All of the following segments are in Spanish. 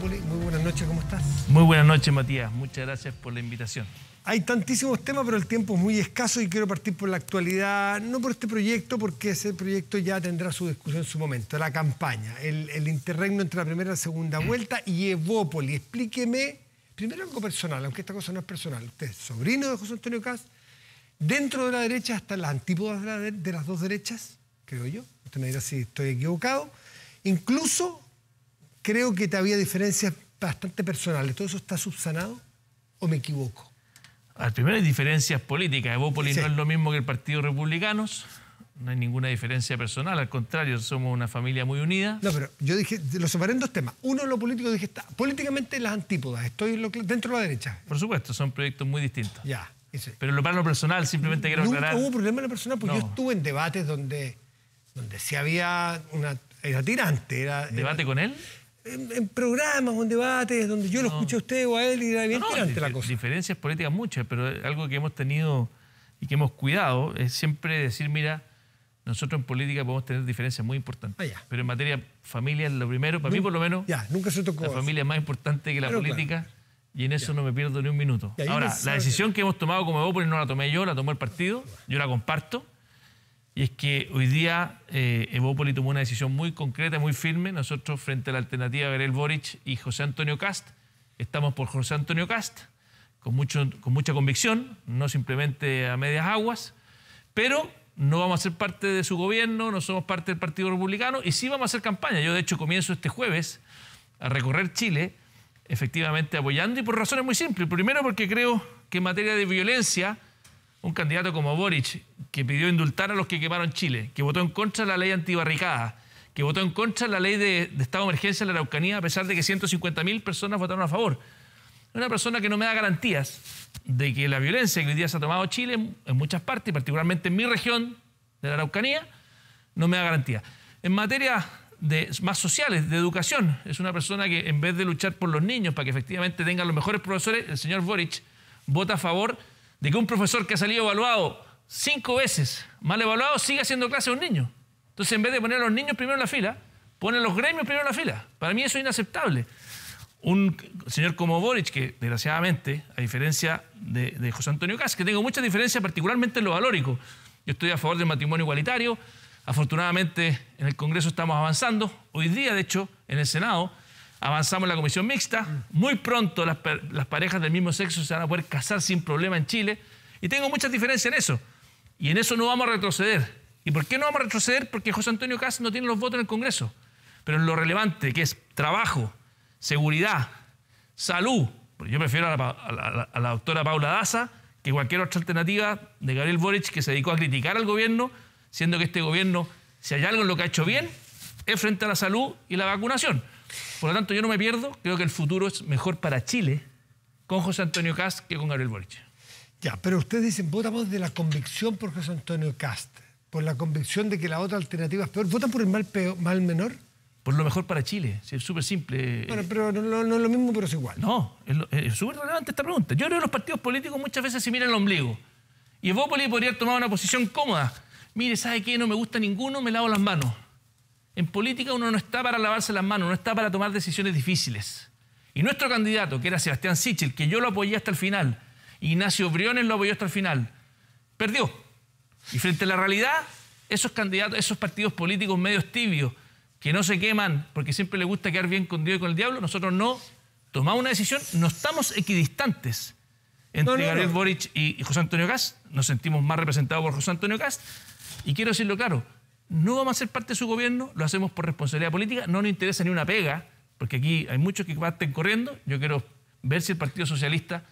Muy buenas noches, ¿cómo estás? Muy buenas noches, Matías. Muchas gracias por la invitación. Hay tantísimos temas, pero el tiempo es muy escaso y quiero partir por la actualidad, no por este proyecto, porque ese proyecto ya tendrá su discusión en su momento, la campaña, el, interregno entre la primera y la segunda vuelta y Evópoli. Explíqueme, primero algo personal, aunque esta cosa no es personal. Usted es sobrino de José Antonio Caz, dentro de la derecha hasta las antípodas de las dos derechas, creo yo. Usted me dirá si estoy equivocado. Incluso creo que había diferencias bastante personales. ¿Todo eso está subsanado o me equivoco? Al primero hay diferencias políticas. Evópolis no es lo mismo que el Partido Republicano. No hay ninguna diferencia personal, al contrario, somos una familia muy unida. No, pero yo dije, lo separé en dos temas. Uno, es lo político, dije, está, políticamente las antípodas, estoy dentro de la derecha. Por supuesto, son proyectos muy distintos. Ya. Pero lo para lo personal, simplemente quiero aclarar. hubo problema en lo personal, porque yo estuve en debates donde, donde sí había una. Era tirante. ¿Debate con él? en, programas en debates donde yo lo escuché a usted o a él y era bien no, la cosa. Diferencias políticas muchas, pero algo que hemos tenido y que hemos cuidado es siempre decir, mira, nosotros en política podemos tener diferencias muy importantes. Ah, pero en materia familia lo primero, para mí por lo menos, ya, nunca se tocó la familia es más importante que la política. Y en eso no me pierdo ni un minuto. Ahora, la decisión que... hemos tomado como Evópolis no la tomé yo, la tomó el partido, yo la comparto y es que hoy día eh, Evópoli tomó una decisión muy concreta, muy firme. Nosotros, frente a la alternativa Gabriel Boric y José Antonio Cast, estamos por José Antonio Cast, con, con mucha convicción, no simplemente a medias aguas, pero no vamos a ser parte de su gobierno, no somos parte del Partido Republicano y sí vamos a hacer campaña. Yo, de hecho, comienzo este jueves a recorrer Chile, efectivamente apoyando y por razones muy simples. Primero, porque creo que en materia de violencia, un candidato como Boric, que pidió indultar a los que quemaron Chile, que votó en contra de la ley antibarricada, que votó en contra de la ley de, estado de emergencia en la Araucanía, a pesar de que 150.000 personas votaron a favor. Una persona que no me da garantías de que la violencia que hoy día se ha tomado Chile en muchas partes, particularmente en mi región de la Araucanía, no me da garantías... En materia de, más sociales, de educación, es una persona que en vez de luchar por los niños para que efectivamente tengan los mejores profesores, el señor Boric vota a favor de que un profesor que ha salido evaluado cinco veces, mal evaluado, sigue haciendo clase a un niño. Entonces, en vez de poner a los niños primero en la fila, a los gremios primero en la fila. Para mí eso es inaceptable. Un señor como Boric, que desgraciadamente, a diferencia de, José Antonio Cas, que tengo mucha diferencia particularmente en lo valórico. Yo estoy a favor del matrimonio igualitario. Afortunadamente, en el Congreso estamos avanzando. Hoy día, de hecho, en el Senado, Avanzamos en la comisión mixta. Muy pronto las, parejas del mismo sexo se van a poder casar sin problema en Chile. Y tengo muchas diferencias en eso. Y en eso no vamos a retroceder. ¿Y por qué no vamos a retroceder? Porque José Antonio Casas no tiene los votos en el Congreso. Pero en lo relevante, que es trabajo, seguridad, salud. Yo prefiero a la, a la doctora Paula Daza que cualquier otra alternativa de Gabriel Boric que se dedicó a criticar al gobierno, siendo que este gobierno, si hay algo en lo que ha hecho bien, es frente a la salud y la vacunación. Por lo tanto, yo no me pierdo. Creo que el futuro es mejor para Chile con José Antonio Cast que con Gabriel Boric. Ya, pero ustedes dicen, votamos de la convicción por José Antonio Cast, por la convicción de que la otra alternativa es peor. ¿Votan por el mal, peor, mal menor? Por lo mejor para Chile, es súper simple. Bueno, pero no, es lo mismo, pero es igual. No, es súper relevante esta pregunta. Yo creo que los partidos políticos muchas veces se miran el ombligo. Y Evópolis podría tomar una posición cómoda. Mire, ¿sabe qué? No me gusta ninguno, me lavo las manos. En política uno no está para lavarse las manos, no está para tomar decisiones difíciles. Y nuestro candidato, que era Sebastián Sichel, que yo lo apoyé hasta el final, Ignacio Briones lo apoyó hasta el final, perdió. Y frente a la realidad, esos candidatos, esos partidos políticos medio tibios, que no se queman porque siempre le gusta quedar bien con Dios y con el diablo, nosotros no tomamos una decisión, no estamos equidistantes entre no, Boric y, José Antonio Gast, nos sentimos más representados por José Antonio Gast, y quiero decirlo claro, no vamos a ser parte de su gobierno, lo hacemos por responsabilidad política, no nos interesa ni una pega, porque aquí hay muchos que parten corriendo, yo quiero ver si el Partido Socialista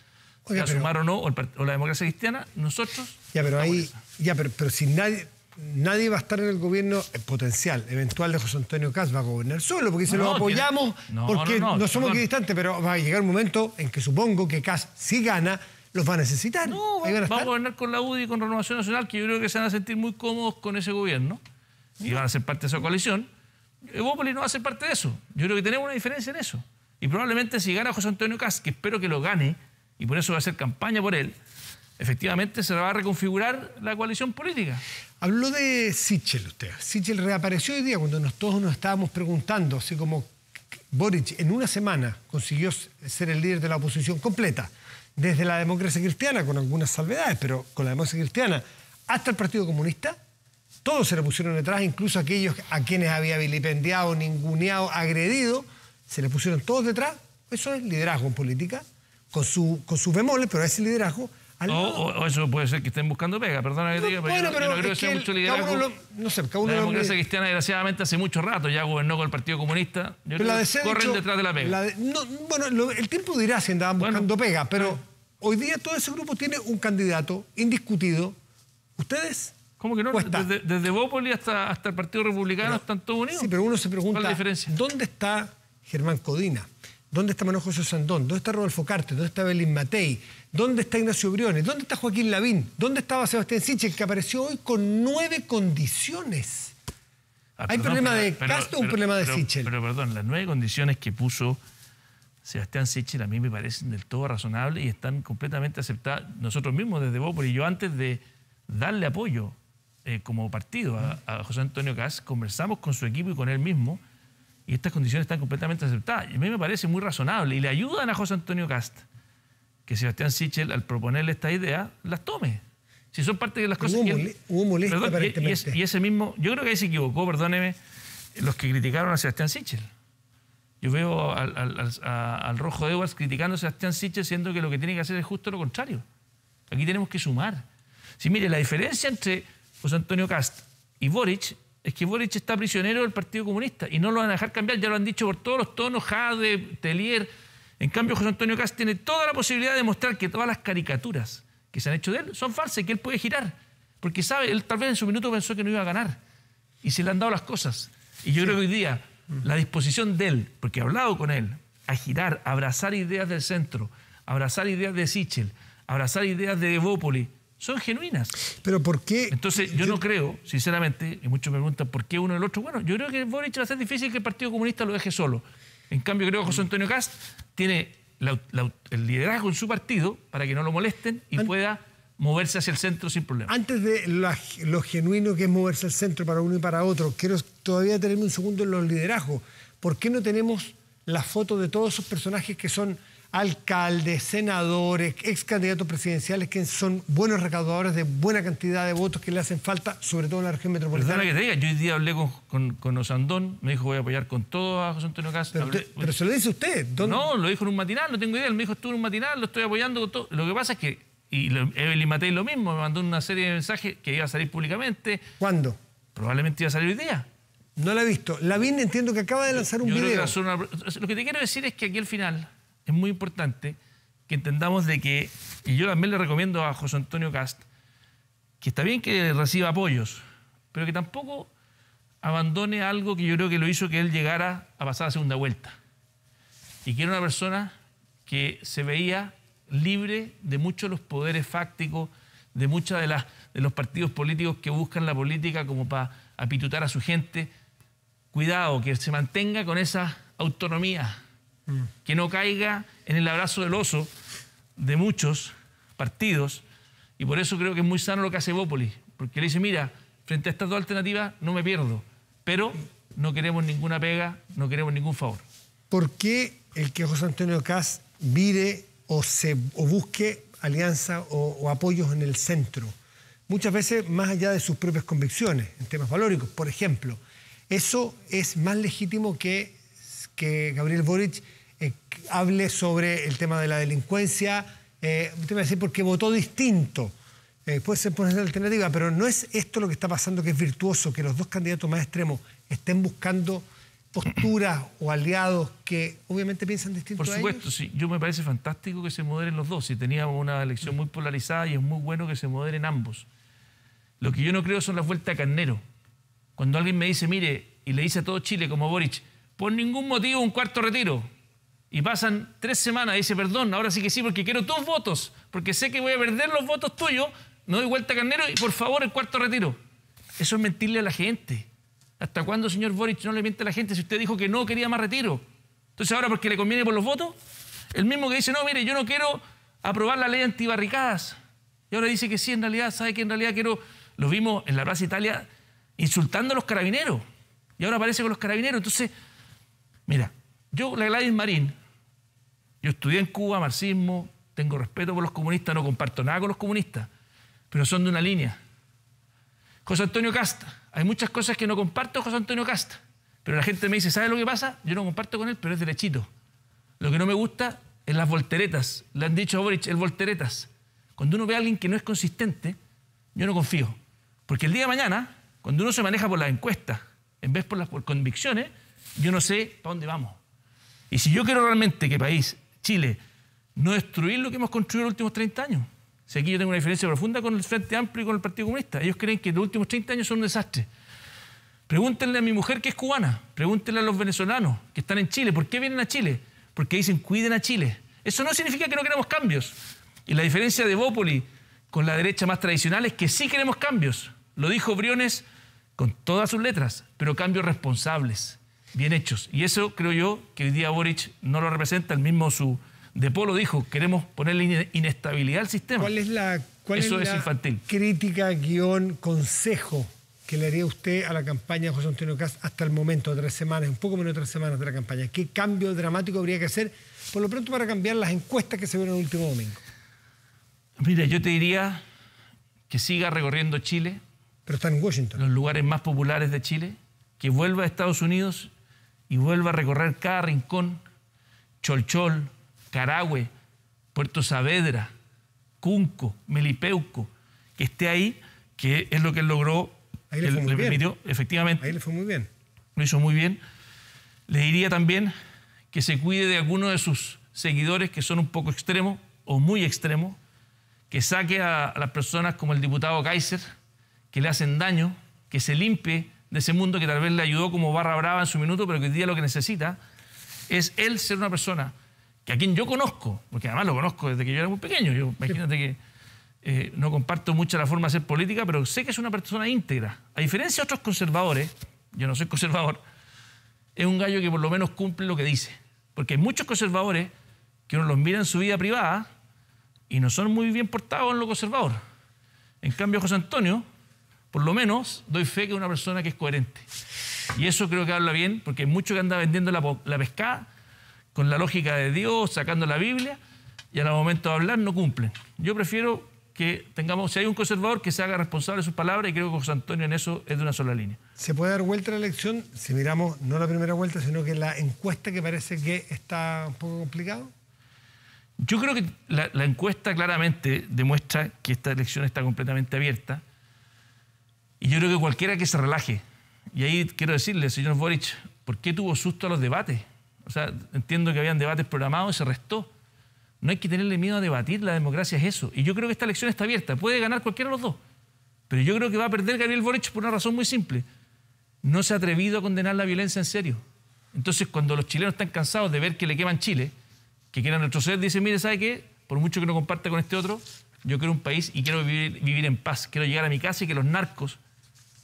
va a sumar o no, o, la democracia cristiana, nosotros... Ya, pero ahí, ya, pero, si nadie, nadie va a estar en el gobierno potencial, eventual de José Antonio Caz va a gobernar solo, porque si lo apoyamos, porque no, somos equidistantes, pero va a llegar un momento en que supongo que Caz, si gana, los va a necesitar. No, va, a, a, gobernar con la UDI y con Renovación Nacional, que yo creo que se van a sentir muy cómodos con ese gobierno y van a ser parte de esa coalición, Evópolis eh, no va a ser parte de eso. Yo creo que tenemos una diferencia en eso. Y probablemente si gana José Antonio Cas, que espero que lo gane, y por eso va a hacer campaña por él, efectivamente se va a reconfigurar la coalición política. Habló de Sichel usted. Sichel reapareció hoy día cuando nos, todos nos estábamos preguntando, así como Boric en una semana consiguió ser el líder de la oposición completa, desde la democracia cristiana, con algunas salvedades, pero con la democracia cristiana, hasta el Partido Comunista, todos se le pusieron detrás, incluso aquellos a quienes había vilipendiado, ninguneado, agredido, se le pusieron todos detrás. Eso es liderazgo en política, con, su, con sus bemoles, pero ese liderazgo o, eso puede ser que estén buscando pega, perdona que diga, pero, yo, creo que, mucho liderazgo. la democracia cristiana, desgraciadamente, hace mucho rato ya gobernó con el Partido Comunista. corren detrás de la pega. bueno, el tiempo dirá si andaban buscando pega, pero hoy día todo ese grupo tiene un candidato indiscutido. Ustedes ¿Cómo que no? Desde, Bópoli hasta, hasta el Partido Republicano están todos unidos. Sí, pero uno se pregunta, ¿dónde está Germán Codina? ¿Dónde está Manuel José Sandón? ¿Dónde está Rodolfo Carte? ¿Dónde está Belín Matei? ¿Dónde está Ignacio Briones? ¿Dónde está Joaquín Lavín? ¿Dónde estaba Sebastián Sichel, que apareció hoy con nueve condiciones? ¿Hay problema de Castro o un problema de Sichel? Pero perdón, las nueve condiciones que puso Sebastián Sichel a mí me parecen del todo razonables y están completamente aceptadas nosotros mismos desde Bópoli. Yo antes de darle apoyo eh, como partido a, José Antonio Cast, conversamos con su equipo y con él mismo, y estas condiciones están completamente aceptadas. Y a mí me parece muy razonable, y le ayudan a José Antonio Cast que Sebastián Sichel, al proponerle esta idea, las tome. Si son parte de las cosas... Hubo, aparentemente. Y, ese, mismo... Yo creo que ahí se equivocó, perdóneme, los que criticaron a Sebastián Sichel. Yo veo al, al, Rojo Edwards criticando a Sebastián Sichel, siendo que lo que tiene que hacer es justo lo contrario. Aquí tenemos que sumar. Si mire, la diferencia entre José Antonio Cast y Boric es que Boric está prisionero del Partido Comunista y no lo van a dejar cambiar, ya lo han dicho por todos los tonos, Jade, Telier. En cambio, José Antonio Cast tiene toda la posibilidad de mostrar que todas las caricaturas que se han hecho de él son falsas y que él puede girar, porque sabe, él tal vez en su minuto pensó que no iba a ganar y se le han dado las cosas. Y yo creo que hoy día la disposición de él, porque he hablado con él, a girar, a abrazar ideas del centro, a abrazar ideas de Sichel, a abrazar ideas de Evópolis, son genuinas. Pero ¿por qué? Entonces, yo, no creo, sinceramente, y muchos me preguntan por qué uno y el otro. Bueno, yo creo que Boric va a ser difícil que el Partido Comunista lo deje solo. En cambio, creo que José Antonio Cast tiene el liderazgo en su partido para que no lo molesten y pueda moverse hacia el centro sin problema. Antes de lo genuino que es moverse al centro para uno y para otro, quiero todavía tenerme un segundo en los liderazgos. ¿Por qué no tenemos las fotos de todos esos personajes que son alcaldes, senadores, ex candidatos presidenciales que son buenos recaudadores de buena cantidad de votos que le hacen falta, sobre todo en la región metropolitana. Que diga, yo hoy día hablé con, con, Osandón, me dijo voy a apoyar con todo a José Antonio Castro. Pero, se lo dice usted. No, lo dijo en un matinal, no tengo idea, me dijo estuve en un matinal, lo estoy apoyando con todo. Lo que pasa es que, y Evelyn Matei lo mismo, me mandó una serie de mensajes que iba a salir públicamente. ¿Cuándo? Probablemente iba a salir hoy día. No la he visto. La vi entiendo que acaba de lanzar un video. lo que te quiero decir es que aquí al final es muy importante que entendamos de que, y yo también le recomiendo a José Antonio Cast, que está bien que reciba apoyos, pero que tampoco abandone algo que yo creo que lo hizo que él llegara a pasar a segunda vuelta. Y que era una persona que se veía libre de muchos de los poderes fácticos, de muchos de, las, de los partidos políticos que buscan la política como para apitutar a su gente. Cuidado, que se mantenga con esa autonomía, que no caiga en el abrazo del oso de muchos partidos. Y por eso creo que es muy sano lo que hace Bópolis porque le dice, mira, frente a estas dos alternativas no me pierdo, pero no queremos ninguna pega, no queremos ningún favor. ¿Por qué el que José Antonio Cas vire o, se, o busque alianza o, apoyos en el centro? Muchas veces más allá de sus propias convicciones en temas valóricos, por ejemplo. Eso es más legítimo que, que Gabriel Boric eh, hable sobre el tema de la delincuencia. usted eh, me a decir porque votó distinto. Eh, puede ser por una alternativa, pero no es esto lo que está pasando que es virtuoso, que los dos candidatos más extremos estén buscando posturas o aliados que obviamente piensan distinto. Por supuesto, Sí, yo me parece fantástico que se moderen los dos. Si teníamos una elección muy polarizada y es muy bueno que se moderen ambos. Lo que yo no creo son las vueltas a carnero. Cuando alguien me dice, mire, y le dice a todo Chile, como Boric, por ningún motivo un cuarto retiro y pasan tres semanas dice, perdón, ahora sí que sí, porque quiero tus votos, porque sé que voy a perder los votos tuyos, no doy vuelta a carnero y por favor el cuarto retiro. Eso es mentirle a la gente. ¿Hasta cuándo, señor Boric, no le miente a la gente si usted dijo que no quería más retiro? Entonces ahora porque le conviene por los votos, el mismo que dice, no, mire, yo no quiero aprobar la ley antibarricadas. Y ahora dice que sí, en realidad, sabe que en realidad quiero, lo vimos en la Plaza Italia insultando a los carabineros. Y ahora aparece con los carabineros. Entonces, mira, yo, la Gladys Marín, yo estudié en Cuba marxismo, tengo respeto por los comunistas, no comparto nada con los comunistas, pero son de una línea. José Antonio Casta, hay muchas cosas que no comparto con José Antonio Casta, pero la gente me dice, ¿sabe lo que pasa? Yo no comparto con él, pero es derechito. Lo que no me gusta es las volteretas. Le han dicho a Boric, el volteretas. Cuando uno ve a alguien que no es consistente, yo no confío. Porque el día de mañana, cuando uno se maneja por las encuestas, en vez por las por convicciones, yo no sé para dónde vamos. Y si yo quiero realmente que país Chile, no destruir lo que hemos construido en los últimos 30 años. Si aquí yo tengo una diferencia profunda con el Frente Amplio y con el Partido Comunista. Ellos creen que los últimos 30 años son un desastre. Pregúntenle a mi mujer que es cubana, pregúntenle a los venezolanos que están en Chile, ¿por qué vienen a Chile? Porque dicen cuiden a Chile. Eso no significa que no queremos cambios. Y la diferencia de Bópoli con la derecha más tradicional es que sí queremos cambios. Lo dijo Briones con todas sus letras, pero cambios responsables, bien hechos. Y eso creo yo que hoy día Boric no lo representa, el mismo su de Polo dijo, queremos ponerle inestabilidad al sistema. ¿Cuál es la, cuál es crítica, guión, consejo que le haría usted a la campaña de José Antonio Cast hasta el momento, tres semanas, un poco menos de tres semanas de la campaña? ¿Qué cambio dramático habría que hacer, por lo pronto, para cambiar las encuestas que se vieron el último domingo? Mira, yo te diría que siga recorriendo Chile. Pero está en Washington. Los lugares más populares de Chile, que vuelva a Estados Unidos y vuelva a recorrer cada rincón, Cholchol, Carahue, Puerto Saavedra, Cunco, Melipeuco, que esté ahí, que es lo que él logró, ahí le, efectivamente. Ahí le fue muy bien. Lo hizo muy bien. Le diría también que se cuide de alguno de sus seguidores que son un poco extremos o muy extremos, que saque a, a las personas como el diputado Kaiser, que le hacen daño, que se limpie de ese mundo que tal vez le ayudó como barra brava en su minuto, pero que hoy día lo que necesita es él ser una persona que a quien yo conozco, porque además lo conozco desde que yo era muy pequeño, yo imagínate que eh, no comparto mucho la forma de hacer política, pero sé que es una persona íntegra. A diferencia de otros conservadores, yo no soy conservador, es un gallo que por lo menos cumple lo que dice. Porque hay muchos conservadores que uno los mira en su vida privada y no son muy bien portados en lo conservador. En cambio, José Antonio por lo menos doy fe que es una persona que es coherente. Y eso creo que habla bien, porque hay mucho que andan vendiendo la, la pescada con la lógica de Dios, sacando la Biblia, y al momento de hablar no cumplen. Yo prefiero que tengamos, si hay un conservador, que se haga responsable de sus palabras, y creo que José Antonio en eso es de una sola línea. Se puede dar vuelta la elección si miramos no la primera vuelta, sino que la encuesta que parece que está un poco complicado. Yo creo que la, la encuesta claramente demuestra que esta elección está completamente abierta. Y yo creo que cualquiera que se relaje, y ahí quiero decirle, señor Boric, ¿por qué tuvo susto a los debates? O sea, entiendo que habían debates programados y se restó. No hay que tenerle miedo a debatir, la democracia es eso. Y yo creo que esta elección está abierta, puede ganar cualquiera de los dos. Pero yo creo que va a perder Gabriel Boric por una razón muy simple. No se ha atrevido a condenar la violencia en serio. Entonces, cuando los chilenos están cansados de ver que le queman Chile, que quieran ser dicen, mire, ¿sabe qué? Por mucho que no comparta con este otro, yo quiero un país y quiero vivir, vivir en paz. Quiero llegar a mi casa y que los narcos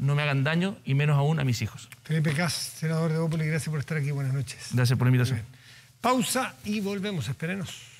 no me hagan daño y menos aún a mis hijos. Felipe Cas, senador de Opoli, gracias por estar aquí. Buenas noches. Gracias por la invitación. Pausa y volvemos. Espérenos.